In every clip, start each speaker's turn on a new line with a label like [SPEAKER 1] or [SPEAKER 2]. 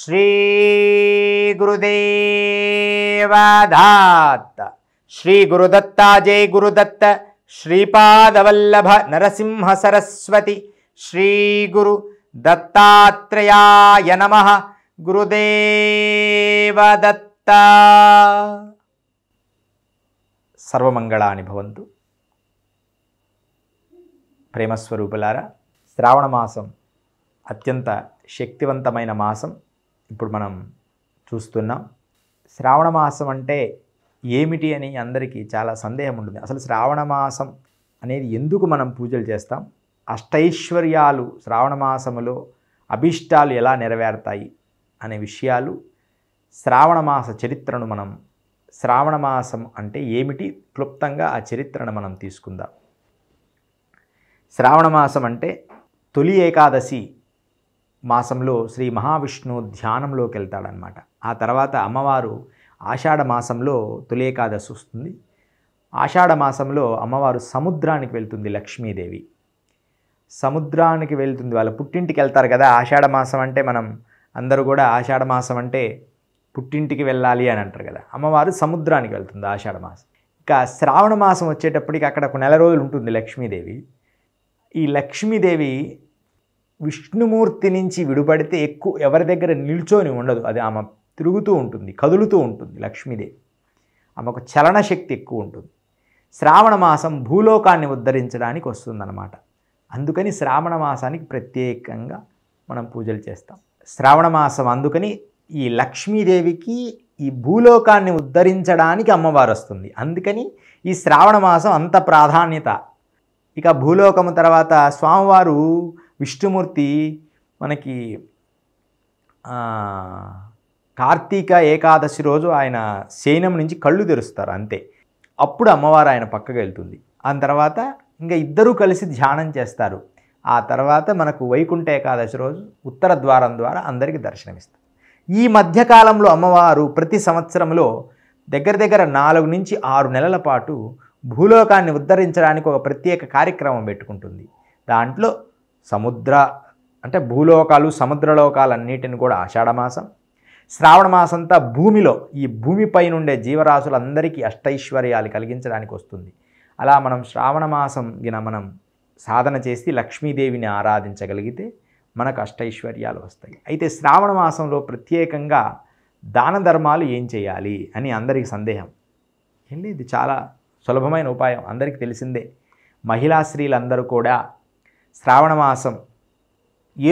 [SPEAKER 1] ಶ್ರೀ ಗುರುದೇವಾಧಾತ್ ಶ್ರೀ ಗುರುದತ್ತ ಜೈ ಗುರುದತ್ತ ಶ್ರೀಪಾದವಲ್ಲಭ ನರಸಿಂಹ ಸರಸ್ವತಿ ಶ್ರೀ ಗುರು ದತ್ತಾತ್ರೇಯ ನಮಃ ಗುರುದೇವ ದತ್ತ ಸರ್ವಮಂಗಳಾನಿ ಭವಂತು ಪ್ರೇಮಸ್ವರೂಪಲಾರ ಶ್ರಾವಣ ಮಾಸಂ ಅತ್ಯಂತ ಶಕ್ತಿವಂತಮೈನ ಮಾಸಂ ఇప్పుడు మనం చూస్తున్నాం శ్రావణ మాసం అంటే ఏమిటి అని అందరికీ చాలా సందేహం ఉంటుంది అసలు శ్రావణ మాసం అనేది ఎందుకు మనం పూజలు చేస్తాం అష్టైశ్వర్యాలు శ్రావణ మాసములో అభిష్టాలు ఎలా నెరవేరుతాయి అనే విషయాలు శ్రావణ మాస చరిత్రను మనం శ్రావణ మాసం అంటే ఏమిటి క్లుప్తంగా ఆ చరిత్రను మనం తీసుకుందాం శ్రావణ మాసం అంటే తొలి ఏకాదశి మాసంలో శ్రీ మహావిష్ణు ధ్యానంలోకి వెళ్తాడనమాట ఆ తర్వాత అమ్మవారు ఆషాఢ మాసంలో తులేకాదశి వస్తుంది ఆషాఢ మాసంలో అమ్మవారు సముద్రానికి వెళ్తుంది లక్ష్మీదేవి సముద్రానికి వెళ్తుంది వాళ్ళ పుట్టింటికి వెళ్తారు కదా ఆషాఢ మాసం అంటే మనం అందరూ కూడా ఆషాఢ మాసం అంటే పుట్టింటికి వెళ్ళాలి అని అంటారు కదా అమ్మవారు సముద్రానికి వెళ్తుంది ఆషాఢ మాసం ఇక శ్రావణ మాసం వచ్చేటప్పటికి అక్కడ ఒక నెల రోజులు ఉంటుంది లక్ష్మీదేవి ఈ లక్ష్మీదేవి విష్ణుమూర్తి నుంచి విడిపడితే ఎక్కువ ఎవరి దగ్గర నిల్చొని ఉండదు అది ఆమె తిరుగుతూ ఉంటుంది కదులుతూ ఉంటుంది లక్ష్మీదేవి ఆమెకు చలన శక్తి ఎక్కువ ఉంటుంది శ్రావణ మాసం భూలోకాన్ని ఉద్ధరించడానికి వస్తుందన్నమాట అందుకని శ్రావణ మాసానికి ప్రత్యేకంగా మనం పూజలు చేస్తాం శ్రావణ మాసం అందుకని ఈ లక్ష్మీదేవికి ఈ భూలోకాన్ని ఉద్ధరించడానికి అమ్మవారు వస్తుంది అందుకని ఈ శ్రావణ మాసం అంత ప్రాధాన్యత ఇక భూలోకము తర్వాత స్వామివారు విష్ణుమూర్తి మనకి కార్తీక ఏకాదశి రోజు ఆయన శయనం నుంచి కళ్ళు తెరుస్తారు అంతే అప్పుడు అమ్మవారు ఆయన పక్కకు వెళ్తుంది ఆ తర్వాత ఇంకా ఇద్దరూ కలిసి ధ్యానం చేస్తారు ఆ తర్వాత మనకు వైకుంఠ ఏకాదశి రోజు ఉత్తర ద్వారం ద్వారా అందరికీ దర్శనమిస్తారు ఈ మధ్యకాలంలో అమ్మవారు ప్రతి సంవత్సరంలో దగ్గర దగ్గర నాలుగు నుంచి ఆరు నెలల పాటు భూలోకాన్ని ఉద్ధరించడానికి ఒక ప్రత్యేక కార్యక్రమం పెట్టుకుంటుంది దాంట్లో సముద్ర అంటే భూలోకాలు సముద్రలోకాలన్నిటిని కూడా ఆషాఢమాసం శ్రావణ మాసంతా భూమిలో ఈ భూమిపై నుండే జీవరాశులందరికీ అష్టైశ్వర్యాలు కలిగించడానికి వస్తుంది అలా మనం శ్రావణ మాసం దిన మనం సాధన చేసి లక్ష్మీదేవిని ఆరాధించగలిగితే మనకు అష్టైశ్వర్యాలు వస్తాయి అయితే శ్రావణ మాసంలో ప్రత్యేకంగా దాన ధర్మాలు ఏం చేయాలి అని అందరికి సందేహం ఏం లేదు చాలా సులభమైన ఉపాయం అందరికీ తెలిసిందే మహిళా స్త్రీలందరూ కూడా శ్రావణమాసం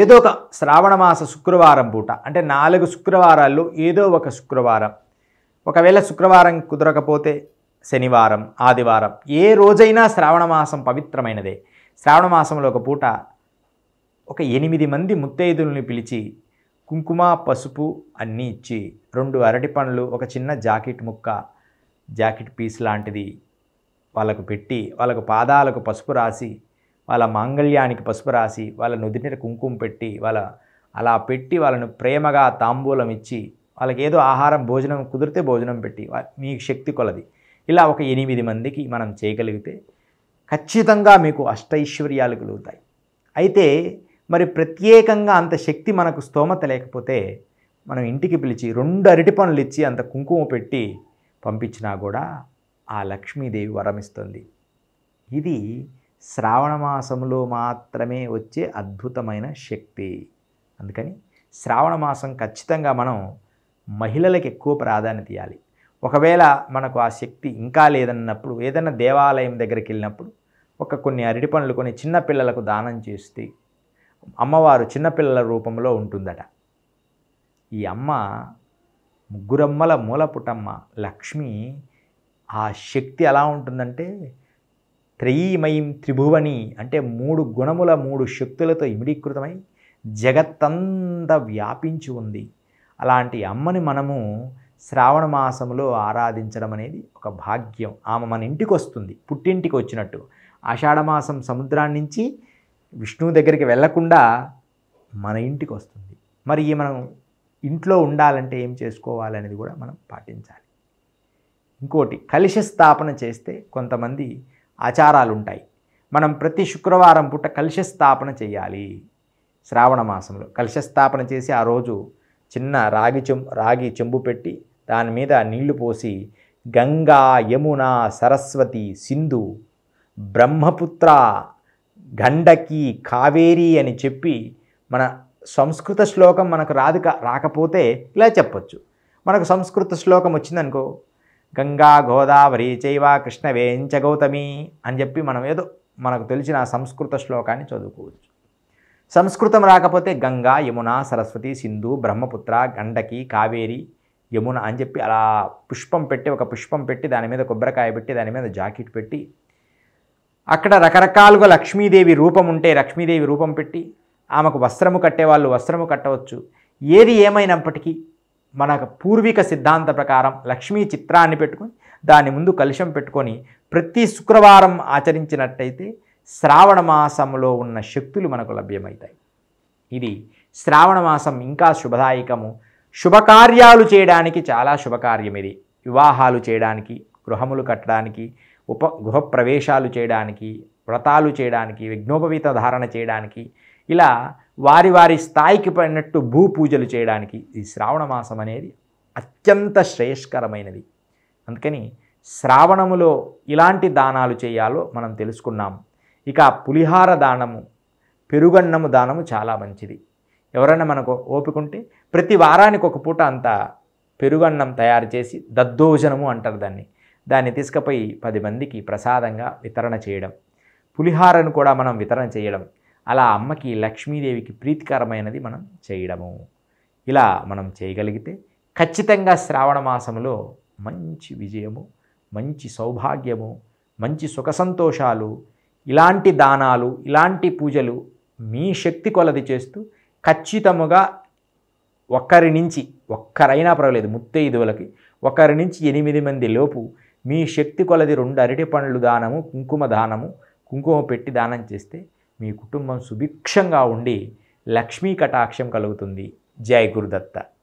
[SPEAKER 1] ఏదో ఒక శ్రావణమాస శుక్రవారం పూట అంటే నాలుగు శుక్రవారాల్లో ఏదో ఒక శుక్రవారం ఒకవేళ శుక్రవారం కుదరకపోతే శనివారం ఆదివారం ఏ రోజైనా శ్రావణమాసం పవిత్రమైనదే శ్రావణమాసంలో ఒక పూట ఒక ఎనిమిది మంది ముత్తైదుల్ని పిలిచి కుంకుమ పసుపు అన్నీ ఇచ్చి రెండు అరటి పండ్లు ఒక చిన్న జాకెట్ ముక్క జాకెట్ పీస్ లాంటిది వాళ్ళకు పెట్టి వాళ్ళకు పాదాలకు పసుపు రాసి వాళ్ళ మాంగళ్యానికి పసుపు రాసి వాళ్ళ నుదిటిన కుంకుమ పెట్టి వాళ్ళ అలా పెట్టి వాళ్ళను ప్రేమగా తాంబూలం ఇచ్చి వాళ్ళకి ఏదో ఆహారం భోజనం కుదిరితే భోజనం పెట్టి మీకు శక్తి కొలది ఇలా ఒక ఎనిమిది మందికి మనం చేయగలిగితే ఖచ్చితంగా మీకు అష్టైశ్వర్యాలు కలుగుతాయి అయితే మరి ప్రత్యేకంగా అంత శక్తి మనకు స్తోమత లేకపోతే మనం ఇంటికి పిలిచి రెండు అరటి పనులు ఇచ్చి అంత కుంకుమ పెట్టి పంపించినా కూడా ఆ లక్ష్మీదేవి వరమిస్తుంది ఇది శ్రావణ మాసంలో మాత్రమే వచ్చే అద్భుతమైన శక్తి అందుకని శ్రావణ మాసం ఖచ్చితంగా మనం మహిళలకు ఎక్కువ ప్రాధాన్యత ఇవ్వాలి ఒకవేళ మనకు ఆ శక్తి ఇంకా లేదన్నప్పుడు ఏదైనా దేవాలయం దగ్గరికి వెళ్ళినప్పుడు ఒక కొన్ని అరటి పనులు కొన్ని చిన్నపిల్లలకు దానం చేస్తే అమ్మవారు చిన్నపిల్లల రూపంలో ఉంటుందట ఈ అమ్మ ముగ్గురమ్మల మూలపుటమ్మ లక్ష్మి ఆ శక్తి ఎలా ఉంటుందంటే త్రయీమయం త్రిభువని అంటే మూడు గుణముల మూడు శక్తులతో ఇమిడీకృతమై జగత్తంత వ్యాపించి ఉంది అలాంటి అమ్మని మనము శ్రావణ మాసంలో ఆరాధించడం అనేది ఒక భాగ్యం ఆమె మన ఇంటికి వస్తుంది పుట్టింటికి వచ్చినట్టు ఆషాఢమాసం సముద్రాన్ని నుంచి విష్ణువు దగ్గరికి వెళ్లకుండా మన ఇంటికి వస్తుంది మరి ఈ మనం ఇంట్లో ఉండాలంటే ఏం చేసుకోవాలనేది కూడా మనం పాటించాలి ఇంకోటి కలిశ స్థాపన చేస్తే కొంతమంది ఆచారాలు ఉంటాయి మనం ప్రతి శుక్రవారం పూట కలుష స్థాపన చేయాలి శ్రావణ మాసంలో కలశస్థాపన స్థాపన చేసి ఆ రోజు చిన్న రాగి చెం రాగి చెంబు పెట్టి దాని మీద నీళ్లు పోసి గంగా యమున సరస్వతి సింధు బ్రహ్మపుత్ర గండకి కావేరి అని చెప్పి మన సంస్కృత శ్లోకం మనకు రాదు రాకపోతే ఇలా చెప్పచ్చు మనకు సంస్కృత శ్లోకం వచ్చిందనుకో గంగా గోదావరి చైవ కృష్ణవేంచ గౌతమి అని చెప్పి మనం ఏదో మనకు తెలిసిన సంస్కృత శ్లోకాన్ని చదువుకోవచ్చు సంస్కృతం రాకపోతే గంగా యమున సరస్వతి సింధు బ్రహ్మపుత్ర గండకి కావేరి యమున అని చెప్పి అలా పుష్పం పెట్టి ఒక పుష్పం పెట్టి దాని మీద కొబ్బరికాయ పెట్టి దాని మీద జాకెట్ పెట్టి అక్కడ రకరకాలుగా లక్ష్మీదేవి రూపం ఉంటే లక్ష్మీదేవి రూపం పెట్టి ఆమెకు వస్త్రము కట్టేవాళ్ళు వస్త్రము కట్టవచ్చు ఏది ఏమైనప్పటికీ మనకు పూర్వీక సిద్ధాంత ప్రకారం లక్ష్మీ చిత్రాన్ని పెట్టుకొని దాని ముందు కలుషం పెట్టుకొని ప్రతి శుక్రవారం ఆచరించినట్టయితే శ్రావణ మాసంలో ఉన్న శక్తులు మనకు లభ్యమవుతాయి ఇది శ్రావణ మాసం ఇంకా శుభదాయకము శుభకార్యాలు చేయడానికి చాలా శుభకార్యం ఇది వివాహాలు చేయడానికి గృహములు కట్టడానికి ఉప గృహప్రవేశాలు చేయడానికి వ్రతాలు చేయడానికి విఘ్నోపవీత ధారణ చేయడానికి ఇలా వారి వారి స్థాయికి పడినట్టు భూ పూజలు చేయడానికి ఈ శ్రావణ మాసం అనేది అత్యంత శ్రేయస్కరమైనది అందుకని శ్రావణములో ఇలాంటి దానాలు చేయాలో మనం తెలుసుకున్నాం ఇక పులిహార దానము పెరుగన్నము దానము చాలా మంచిది ఎవరైనా మనకు ఓపికంటే ప్రతి వారానికి ఒక పూట అంత పెరుగన్నం తయారు చేసి దద్దోజనము అంటారు దాన్ని దాన్ని తీసుకుపోయి పది మందికి ప్రసాదంగా వితరణ చేయడం పులిహారను కూడా మనం వితరణ చేయడం అలా అమ్మకి లక్ష్మీదేవికి ప్రీతికరమైనది మనం చేయడము ఇలా మనం చేయగలిగితే ఖచ్చితంగా శ్రావణ మాసంలో మంచి విజయము మంచి సౌభాగ్యము మంచి సుఖ సంతోషాలు ఇలాంటి దానాలు ఇలాంటి పూజలు మీ శక్తి కొలది చేస్తూ ఖచ్చితముగా ఒక్కరి నుంచి ఒక్కరైనా పర్వాలేదు ముత్తైదువులకి ఒకరి నుంచి ఎనిమిది మంది లోపు మీ శక్తి కొలది రెండు అరటి పండ్లు దానము కుంకుమ దానము కుంకుమ పెట్టి దానం చేస్తే మీ కుటుంబం సుభిక్షంగా ఉండి లక్ష్మీ కటాక్షం కలుగుతుంది జై గురుదత్త